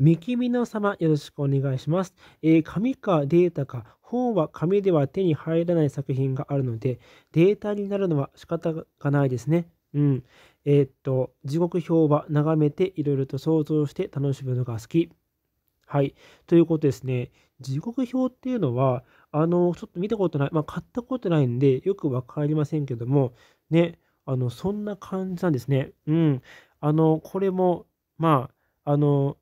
三木奈様、よろしくお願いします。えー、紙かデータか、本は紙では手に入らない作品があるので、データになるのは仕方がないですね。うん。えー、っと、地獄表は眺めていろいろと想像して楽しむのが好き。はい。ということですね。地獄表っていうのは、あの、ちょっと見たことない、まあ、買ったことないんで、よくわかりませんけども、ね、あの、そんな感じなんですね。うん。あの、これも、まあ、あの、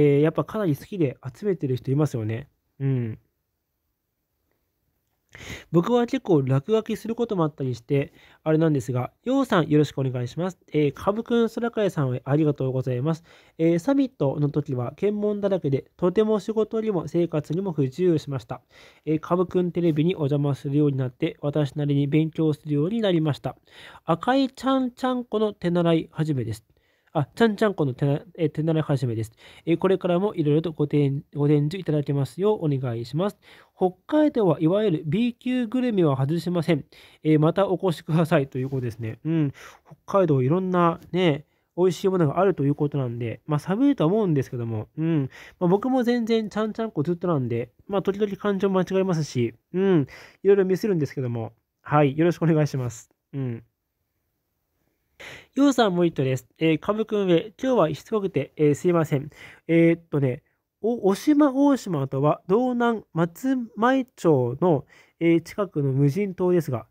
えー、やっぱかなり好きで集めてる人いますよね。うん。僕は結構落書きすることもあったりして、あれなんですが、ようさんよろしくお願いします。えー、かぶくん、空海さんありがとうございます。えー、サミットの時は検問だらけで、とても仕事にも生活にも不自由しました。えー、かぶくんテレビにお邪魔するようになって、私なりに勉強するようになりました。赤いちゃんちゃんこの手習い始めです。あ、ちゃんちゃんこの手なえ手習い始めです。えこれからもいろいろとごてんご展示いただけますようお願いします。北海道はいわゆる B 級グルメは外しません。えまたお越しくださいということですね。うん。北海道いろんなね、美味しいものがあるということなんで、まあ寒いとは思うんですけども、うん。まあ、僕も全然ちゃんちゃんこずっとなんで、まあ時々感情間違えますし、うん。いろいろミスるんですけども、はい。よろしくお願いします。うん。ようさん、一頭です。えー、かぶ上、今日はしつこくて、えー、すいません。えー、っとね、お、お島大島とは、道南松前町の、えー、近くの無人島ですが、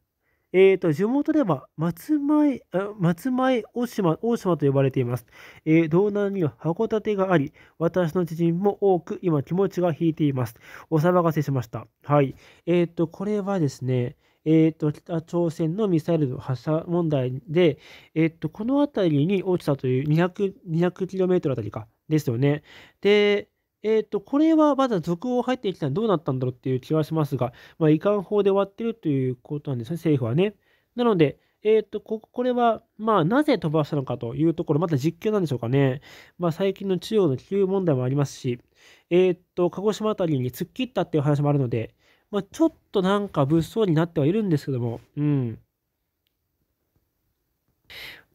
えーと、地元では松前松前大島大島と呼ばれています、えー、道南には函館があり、私の知人も多く今気持ちが引いています。お騒がせしました。はい。えっ、ー、と、これはですね、えーと、北朝鮮のミサイルの発射問題で、えーと、この辺りに落ちたという200 200km あたりかですよね。で、えーと、これはまだ続報入ってきたらどうなったんだろうっていう気はしますが、まあ、遺憾法で終わってるということなんですね、政府はね。なので、えーと、ここれは、まあ、なぜ飛ばしたのかというところ、また実況なんでしょうかね。まあ、最近の中央の気球問題もありますし、えーと、鹿児島辺りに突っ切ったっていう話もあるので、まあ、ちょっとなんか物騒になってはいるんですけども、うん。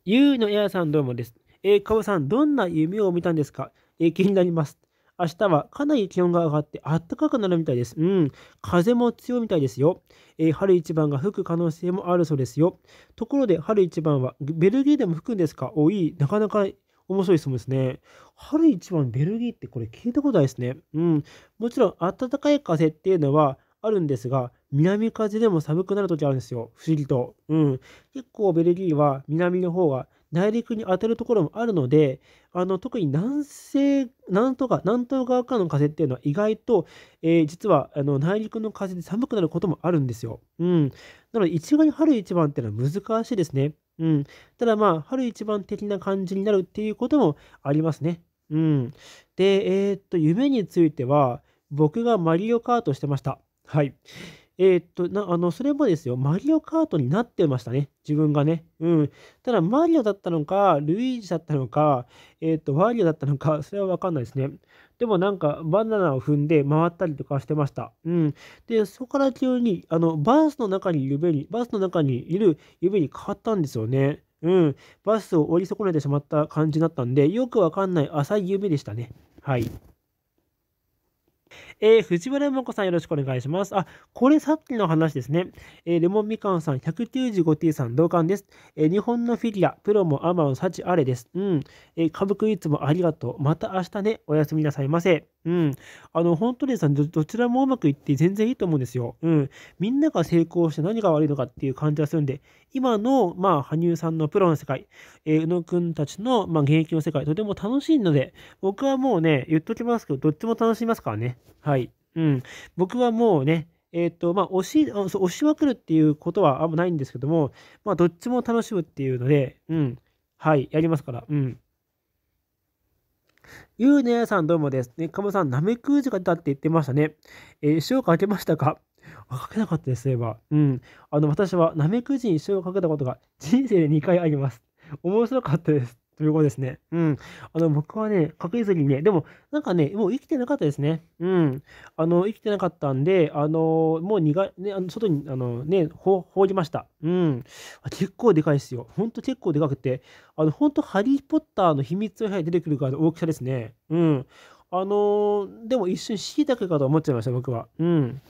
ゆうのやさんどうもです。えー、かぶさん、どんな夢を見たんですかえー、気になります。明日はかなり気温が上がって暖かくなるみたいです。うん。風も強いみたいですよ。えー、春一番が吹く可能性もあるそうですよ。ところで、春一番はベルギーでも吹くんですかおい、なかなか面白い質問ですね。春一番ベルギーってこれ聞いたことないですね。うん。もちろん暖かい風っていうのはあるんですが、南風でも寒くなる時あるんですよ。不思議と。うん。結構ベルギーは南の方が内陸に当たるところもあるので、あの、特に南西、南東か、南東側からの風っていうのは意外と、えー、実はあの内陸の風で寒くなることもあるんですよ。うん。なので、一概に春一番っていうのは難しいですね。うん。ただまあ、春一番的な感じになるっていうこともありますね。うん。で、えー、っと、夢については、僕がマリオカートしてました。はい。えー、っと、な、あの、それもですよ、マリオカートになってましたね。自分がね。うん。ただ、マリオだったのか、ルイージだったのか、えー、っと、ワリオだったのか、それはわかんないですね。でも、なんか、バナナを踏んで回ったりとかしてました。うん。で、そこから急に、あの、バスの中にいる夢に、バスの中にいる夢に変わったんですよね。うん。バスを降り損ねてしまった感じだったんで、よくわかんない浅い夢でしたね。はい。えー、藤原桃子さんよろしくお願いします。あ、これさっきの話ですね。えー、レモンみかんさん 195T さん同感です。えー、日本のフィギュア、プロもアマサ幸あれです。うん。えー、株クイズもありがとう。また明日ね。おやすみなさいませ。うん。あの、本当にさど、どちらもうまくいって全然いいと思うんですよ。うん。みんなが成功して何が悪いのかっていう感じがするんで、今の、まあ、羽生さんのプロの世界、えー、宇野くんたちの、まあ、現役の世界、とても楽しいので、僕はもうね、言っときますけど、どっちも楽しみますからね。はい。うん。僕はもうね、えっ、ー、と、まあ、押し、押しまくるっていうことはあんまないんですけども、まあ、どっちも楽しむっていうので、うん。はい。やりますから。うん。ゆうねさんどうもです。ね、かもさん、なめくジが出たって言ってましたね。えー、塩かけましたかあ、かけなかったです、そういえば。うん。あの、私は、なめくジに塩をかけたことが人生で2回あります。面白かったです。ということですね。うん。あの、僕はね、確実にね、でも、なんかね、もう生きてなかったですね。うん。あの、生きてなかったんで、あの、もう苦ね、あの外に、あの、ね、放りました。うん。結構でかいですよ。ほんと結構でかくて、あの、ほんとハリー・ポッターの秘密の部屋に出てくるからの大きさですね。うん。あのでも一瞬、しいたけかと思っちゃいました、僕は。うん。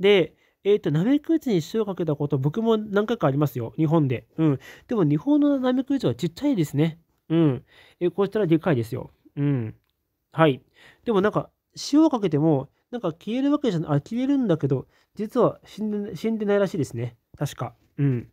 で、えっ、ー、と、ナメクジに塩かけたこと、僕も何回かありますよ、日本で。うん。でも、日本のナメクジはちっちゃいですね。うん。え、こうしたらでかいですよ。うん。はい。でもなんか、塩をかけても、なんか消えるわけじゃない、あ、消えるんだけど、実は死んで死んでないらしいですね。確か。うん。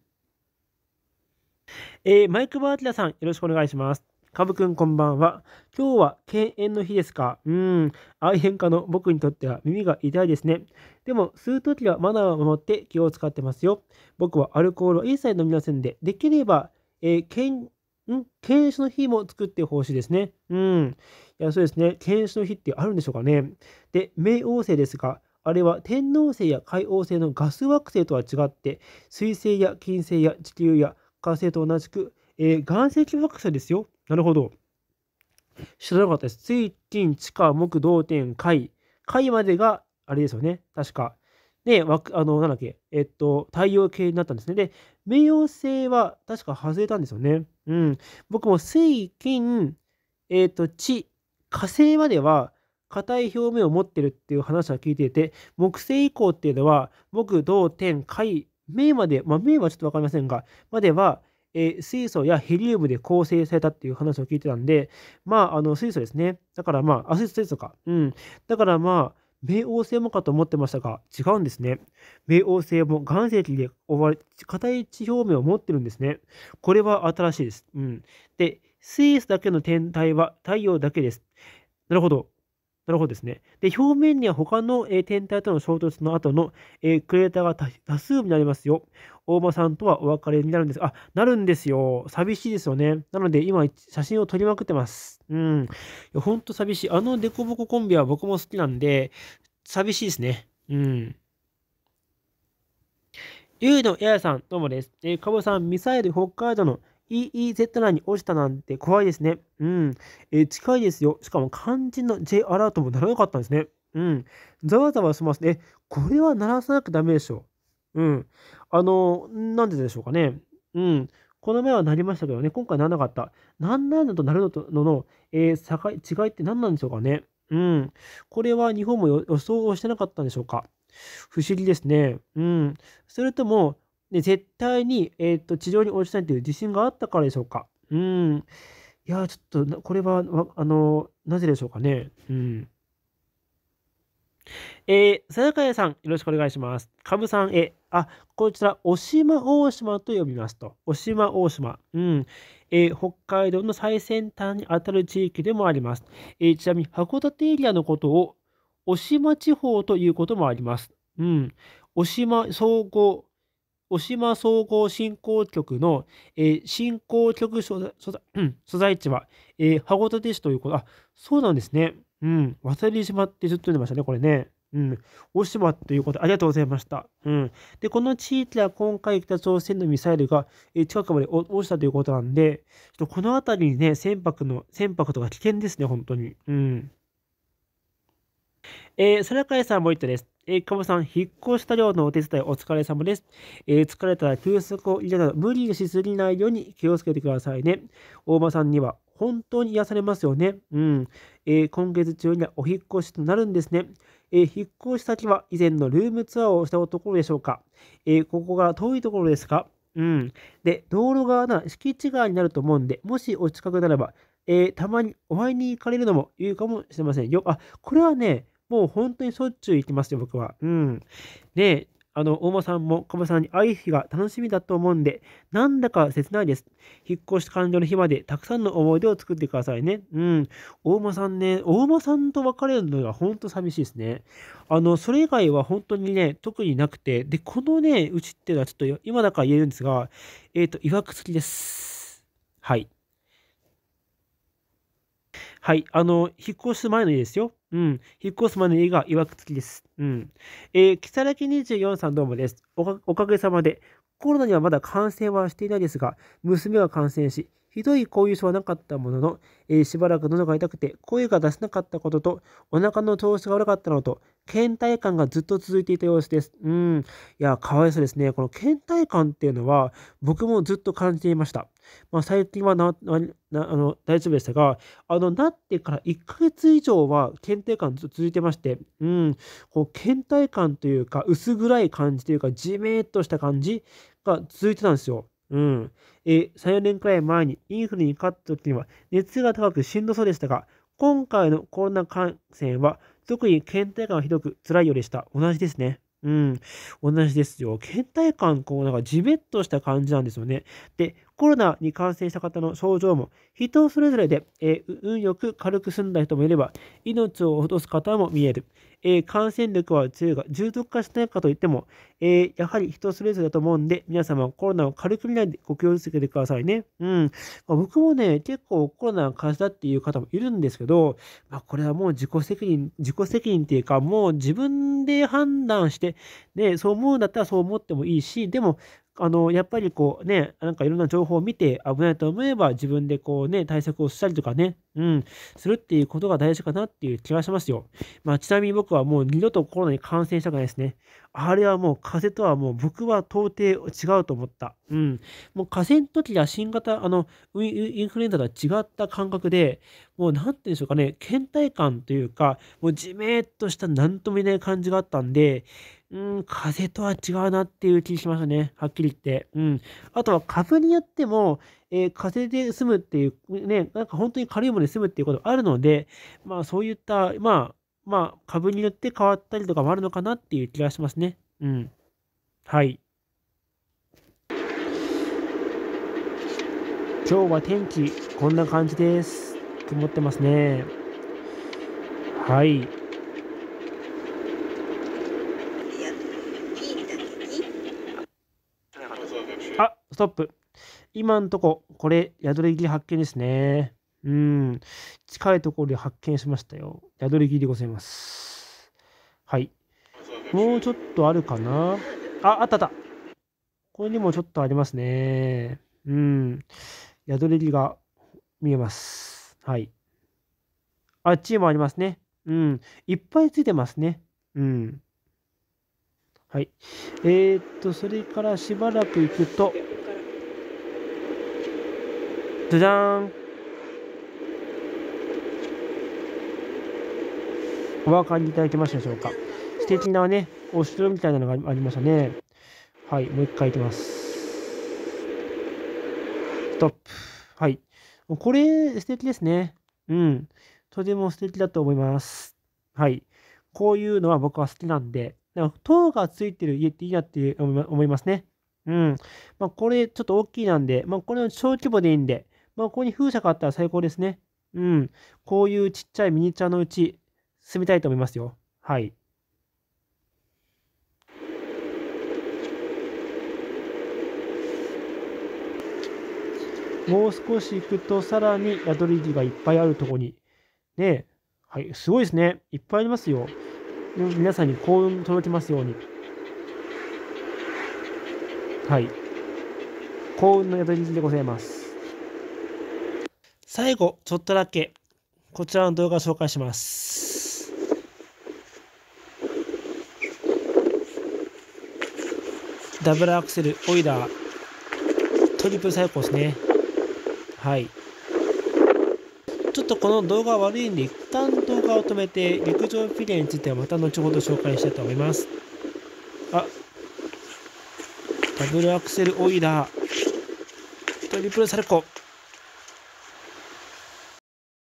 えー、マイクバーティラさん、よろしくお願いします。カブくんこんばんは。今日は敬遠の日ですかうーん。愛変化の僕にとっては耳が痛いですね。でも、吸うときはマナーを守って気を使ってますよ。僕はアルコールを一切飲みませんで、できれば、えー、ん犬種の日も作ってほしいですね。うん。いや、そうですね。犬種の日ってあるんでしょうかね。で、冥王星ですが、あれは天王星や海王星のガス惑星とは違って、水星や金星や地球や火星と同じく、えー、岩石惑星ですよ。なるほど。知らなかったです。水、金、地下、木、同点、海。海までが、あれですよね。確か。で、あの、なんだっけ、えっと、太陽系になったんですね。で、冥王星は確か外れたんですよね。うん。僕も水、金、えっと、地、火星までは硬い表面を持ってるっていう話は聞いていて、木星以降っていうのは、木、土、天、海、冥まで、まあ、冥はちょっとわかりませんが、までは、えー、水素やヘリウムで構成されたっていう話を聞いてたんで、まあ、あの水素ですね。だからまあ、あ水素か。うん。だからまあ、冥王星もかと思ってましたが、違うんですね。冥王星も岩石で覆われ、硬い地表面を持ってるんですね。これは新しいです。うん。で、スイスだけの天体は太陽だけです。なるほど。なるほどですね。で、表面には他の、え天体との衝突の後の、えクレーターが多数になりますよ。大間さんとはお別れになるんです。あ、なるんですよ。寂しいですよね。なので、今、写真を撮りまくってます。うん。いやほんと寂しい。あのデコボココンビは僕も好きなんで、寂しいですね。うん。ゆうのややさん、どうもです。えー、かぼさん、ミサイル北海道の EEZ 内に落ちたなんて怖いですね。うん。え近いですよ。しかも肝心の J アラートも鳴らなかったんですね。うん。ざわざわしますね。これは鳴らさなくゃダメでしょう。うん。あの、なんででしょうかね。うん。この前は鳴りましたけどね、今回鳴らなかった。なんなのだと鳴るのとのの、えー、境違いって何なんでしょうかね。うん。これは日本も予想をしてなかったんでしょうか。不思議ですね。うん。それとも、で絶対に、えーと、地上に落ちないという自信があったからでしょうか。うん。いや、ちょっと、これは、あの、なぜでしょうかね。うん。えー、さやかやさん、よろしくお願いします。かぶさんへ、あ、こちら、おしま大島と呼びますと。おしま大島。うん。えー、北海道の最先端にあたる地域でもあります。えー、ちなみに、函館エリアのことを、おしま地方ということもあります。うん。おしま総合渡島総合振興局の、えー、振興局所在地は、えー、函館市ということ、あ、そうなんですね。うん、渡島ってずっと出ましたね、これね。うん、大島ということありがとうございました。うん、で、この地域は今回北朝鮮のミサイルが近くまで落ちたということなんで、ちょっとこの辺りにね、船舶の、船舶とか危険ですね、本当に。うん。えー、か海さんも言ったです。えー、久さん、引っ越した量のお手伝いお疲れ様です。えー、疲れたら休息を入れなど無理しすぎないように気をつけてくださいね。大場さんには本当に癒されますよね。うん。えー、今月中にはお引越しとなるんですね。えー、引っ越し先は以前のルームツアーをしたところでしょうか。えー、ここが遠いところですかうん。で、道路側なら敷地側になると思うんで、もしお近くならば、えたまにお会いに行かれるのもいいかもしれませんよ。あ、これはね、もう本当にしょっちゅう行きますよ、僕は。うん。で、あの、大間さんも小間さんに会う日が楽しみだと思うんで、なんだか切ないです。引っ越し完了の日までたくさんの思い出を作ってくださいね。うん。大間さんね、大間さんと別れるのが本当寂しいですね。あの、それ以外は本当にね、特になくて、で、このね、うちっていうのはちょっと今だから言えるんですが、えっ、ー、と、いわくつきです。はい。はい。あの、引っ越す前の家ですよ。うん。引っ越す前の家がいわくつきです。うん。えー、さら木24さんどうもです。おかげさまで、コロナにはまだ感染はしていないですが、娘は感染し、ひどい後遺症はなかったものの、えー、しばらく喉が痛くて声が出せなかったことと、お腹の調子が悪かったのと、倦怠感がずっと続いていた様子です。うん。いや、かわいそうですね。この倦怠感っていうのは、僕もずっと感じていました。まあ、最近はなななあの大丈夫でしたが、あのなってから1ヶ月以上は倦怠感ずっと続いてまして、うん、こう倦怠感というか、薄暗い感じというか、じめっとした感じが続いてたんですよ。うん。え、3、4年くらい前にインフルにかかった時には熱が高くしんどそうでしたが、今回のコロナ感染は特に倦怠感がひどく辛いようでした。同じですね。うん、同じですよ。倦怠感、こう、なんかじめっとした感じなんですよね。で、コロナに感染した方の症状も人それぞれで、えー、運よく軽く済んだ人もいれば、命を落とす方も見える。えー、感染力は強いが、重篤化しないかといっても、えー、やはり人それぞれだと思うんで、皆様コロナを軽く見ないでご気をつけてくださいね。うん。まあ、僕もね、結構コロナ感じたっていう方もいるんですけど、まあ、これはもう自己責任、自己責任っていうか、もう自分で判断して、ね、そう思うんだったらそう思ってもいいし、でも、あの、やっぱりこうね、なんかいろんな情報を見て危ないと思えば自分でこうね、対策をしたりとかね、うん、するっていうことが大事かなっていう気がしますよ。まあ、ちなみに僕はもう二度とコロナに感染したくないですね。あれはもう風邪とはもう僕は到底違うと思った。うん。もう風邪の時は新型、あの、インフルエンザとは違った感覚で、もう何て言うんでしょうかね、倦怠感というか、もうじめっとした何とも言えない感じがあったんで、うん、風邪とは違うなっていう気しましたね。はっきり言って。うん。あとは株によっても、えー、風で済むっていう、ね、なんか本当に軽いもので済むっていうことあるので、まあそういった、まあ、まあ株によって変わったりとかもあるのかなっていう気がしますね。うん。はい。今日は天気、こんな感じです。曇ってますね。はい。あ、ストップ。今んとこ、これ、宿り切り発見ですね。うん。近いところで発見しましたよ。宿り切りでございます。はい。もうちょっとあるかなあ、あったあった。これにもちょっとありますね。うん。宿り切りが見えます。はい。あっちもありますね。うん。いっぱいついてますね。うん。はい。えー、っと、それからしばらく行くと、じゃじゃーんお分かりいただけましたでしょうか素敵なね、お城みたいなのがありましたね。はい、もう一回いきます。ストップ。はい。これ、素敵ですね。うん。とても素敵だと思います。はい。こういうのは僕は好きなんで、なんか塔がついてる家っていいなって思いますね。うん。まあ、これちょっと大きいなんで、まあ、これは小規模でいいんで、まあ、ここに風車があったら最高ですね。うん。こういうちっちゃいミニチュアのうち、住みたいと思いますよ。はい。もう少し行くと、さらに宿り木がいっぱいあるところに。ねはい、すごいですね。いっぱいありますよ。皆さんに幸運届きますように。はい。幸運の宿り木でございます。最後、ちょっとだけ、こちらの動画を紹介します。ダブルアクセル、オイラー、トリプルサイコですね。はい。ちょっとこの動画は悪いんで、一旦動画を止めて、陸上フィギュアについてはまた後ほど紹介したいと思います。あ、ダブルアクセル、オイラー、トリプルサイコー。